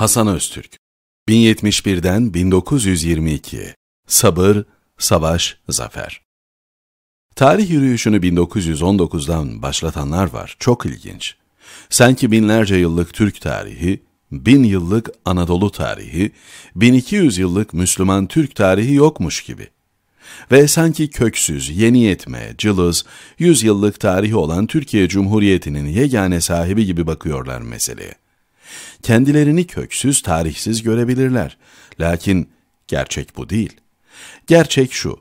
Hasan Öztürk 1071'den 1922 Sabır, Savaş, Zafer Tarih yürüyüşünü 1919'dan başlatanlar var. Çok ilginç. Sanki binlerce yıllık Türk tarihi, bin yıllık Anadolu tarihi, 1200 yıllık Müslüman Türk tarihi yokmuş gibi. Ve sanki köksüz, yeni yetme, cılız, 100 yıllık tarihi olan Türkiye Cumhuriyeti'nin yegane sahibi gibi bakıyorlar meseleye. Kendilerini köksüz, tarihsiz görebilirler. Lakin gerçek bu değil. Gerçek şu,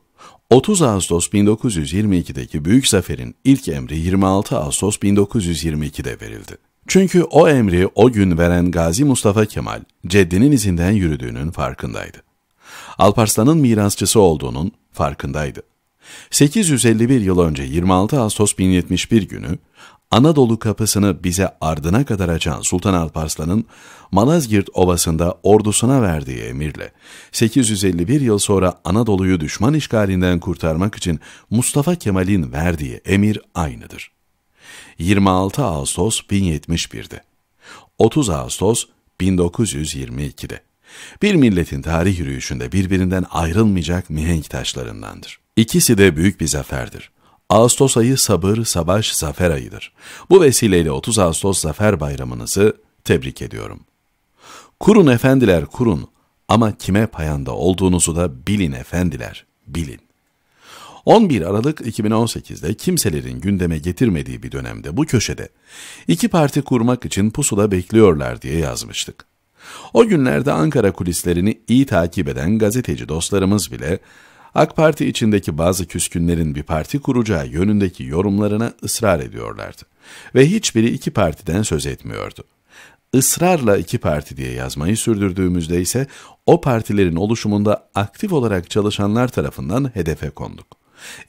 30 Ağustos 1922'deki büyük zaferin ilk emri 26 Ağustos 1922'de verildi. Çünkü o emri o gün veren Gazi Mustafa Kemal, ceddinin izinden yürüdüğünün farkındaydı. Alparslan'ın mirasçısı olduğunun farkındaydı. 851 yıl önce 26 Ağustos 1071 günü Anadolu kapısını bize ardına kadar açan Sultan Alparslan'ın Malazgirt Ovası'nda ordusuna verdiği emirle 851 yıl sonra Anadolu'yu düşman işgalinden kurtarmak için Mustafa Kemal'in verdiği emir aynıdır. 26 Ağustos 1071'de, 30 Ağustos 1922'de. Bir milletin tarih yürüyüşünde birbirinden ayrılmayacak mihenk taşlarındandır. İkisi de büyük bir zaferdir. Ağustos ayı sabır, savaş, zafer ayıdır. Bu vesileyle 30 Ağustos Zafer Bayramınızı tebrik ediyorum. Kurun efendiler kurun ama kime payanda olduğunuzu da bilin efendiler, bilin. 11 Aralık 2018'de kimselerin gündeme getirmediği bir dönemde bu köşede iki parti kurmak için pusula bekliyorlar diye yazmıştık. O günlerde Ankara kulislerini iyi takip eden gazeteci dostlarımız bile AK Parti içindeki bazı küskünlerin bir parti kuracağı yönündeki yorumlarına ısrar ediyorlardı. Ve hiçbiri iki partiden söz etmiyordu. Israrla iki parti diye yazmayı sürdürdüğümüzde ise o partilerin oluşumunda aktif olarak çalışanlar tarafından hedefe konduk.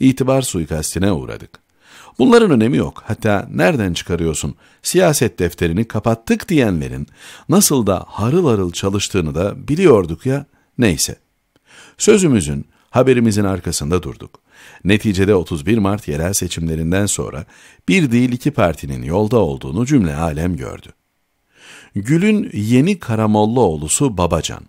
İtibar suikastine uğradık. Bunların önemi yok. Hatta nereden çıkarıyorsun? Siyaset defterini kapattık diyenlerin nasıl da harıl harıl çalıştığını da biliyorduk ya. Neyse. Sözümüzün haberimizin arkasında durduk. Neticede 31 Mart yerel seçimlerinden sonra bir değil iki partinin yolda olduğunu cümle alem gördü. Gül'ün yeni Karamollaoğlu'su Babacan.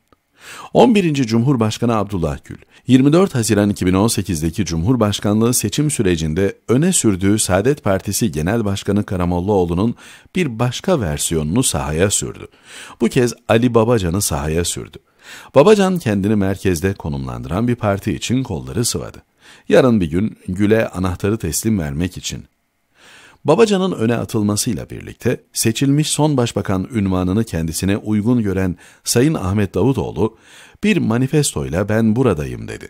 11. Cumhurbaşkanı Abdullah Gül, 24 Haziran 2018'deki Cumhurbaşkanlığı seçim sürecinde öne sürdüğü Saadet Partisi Genel Başkanı Karamollaoğlu'nun bir başka versiyonunu sahaya sürdü. Bu kez Ali Babacan'ı sahaya sürdü. Babacan kendini merkezde konumlandıran bir parti için kolları sıvadı. Yarın bir gün Gül'e anahtarı teslim vermek için. Babacan'ın öne atılmasıyla birlikte seçilmiş son başbakan ünvanını kendisine uygun gören Sayın Ahmet Davutoğlu bir manifestoyla ben buradayım dedi.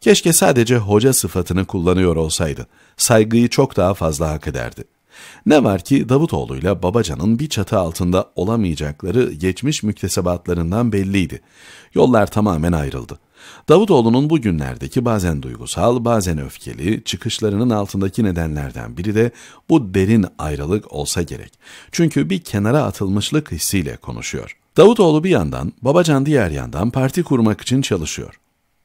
Keşke sadece hoca sıfatını kullanıyor olsaydı. Saygıyı çok daha fazla hak ederdi. Ne var ki Davutoğlu ile Babacan'ın bir çatı altında olamayacakları geçmiş müktesebatlarından belliydi. Yollar tamamen ayrıldı. Davutoğlu'nun bu günlerdeki bazen duygusal, bazen öfkeli çıkışlarının altındaki nedenlerden biri de bu derin ayrılık olsa gerek. Çünkü bir kenara atılmışlık hissiyle konuşuyor. Davutoğlu bir yandan, Babacan diğer yandan parti kurmak için çalışıyor.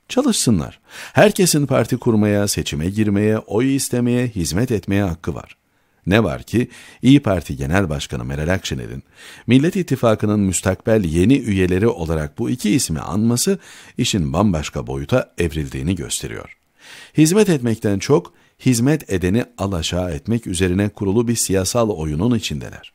Çalışsınlar. Herkesin parti kurmaya, seçime girmeye, oy istemeye, hizmet etmeye hakkı var. Ne var ki İyi Parti Genel Başkanı Meral Akşener'in Millet İttifakı'nın müstakbel yeni üyeleri olarak bu iki ismi anması işin bambaşka boyuta evrildiğini gösteriyor. Hizmet etmekten çok hizmet edeni alaşağı etmek üzerine kurulu bir siyasal oyunun içindeler.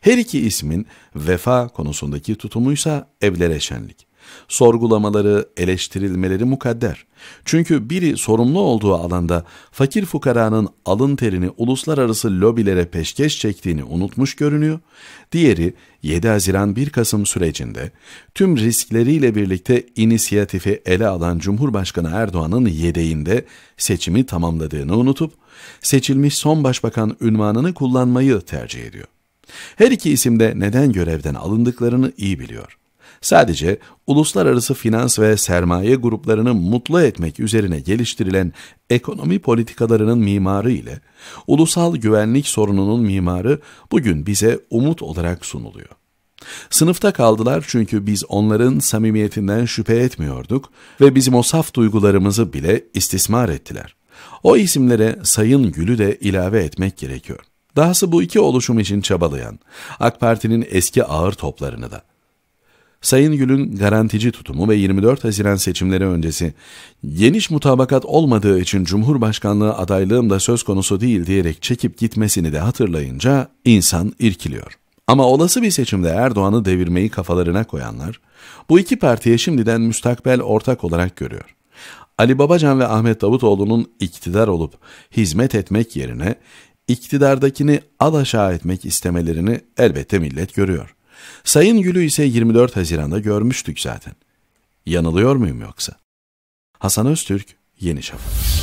Her iki ismin vefa konusundaki tutumuysa evlere şenlik. Sorgulamaları, eleştirilmeleri mukadder. Çünkü biri sorumlu olduğu alanda fakir fukaranın alın terini uluslararası lobilere peşkeş çektiğini unutmuş görünüyor. Diğeri 7 Haziran 1 Kasım sürecinde tüm riskleriyle birlikte inisiyatifi ele alan Cumhurbaşkanı Erdoğan'ın yedeğinde seçimi tamamladığını unutup seçilmiş son başbakan ünvanını kullanmayı tercih ediyor. Her iki isim de neden görevden alındıklarını iyi biliyor. Sadece uluslararası finans ve sermaye gruplarını mutlu etmek üzerine geliştirilen ekonomi politikalarının mimarı ile ulusal güvenlik sorununun mimarı bugün bize umut olarak sunuluyor. Sınıfta kaldılar çünkü biz onların samimiyetinden şüphe etmiyorduk ve bizim o saf duygularımızı bile istismar ettiler. O isimlere Sayın Gül'ü de ilave etmek gerekiyor. Dahası bu iki oluşum için çabalayan, AK Parti'nin eski ağır toplarını da, Sayın Gül'ün garantici tutumu ve 24 Haziran seçimleri öncesi geniş mutabakat olmadığı için Cumhurbaşkanlığı adaylığım da söz konusu değil diyerek çekip gitmesini de hatırlayınca insan irkiliyor. Ama olası bir seçimde Erdoğan'ı devirmeyi kafalarına koyanlar bu iki partiye şimdiden müstakbel ortak olarak görüyor. Ali Babacan ve Ahmet Davutoğlu'nun iktidar olup hizmet etmek yerine iktidardakini alaşağı etmek istemelerini elbette millet görüyor. Sayın Gül'ü ise 24 Haziran'da görmüştük zaten. Yanılıyor muyum yoksa? Hasan Öztürk, Yeni Şafak.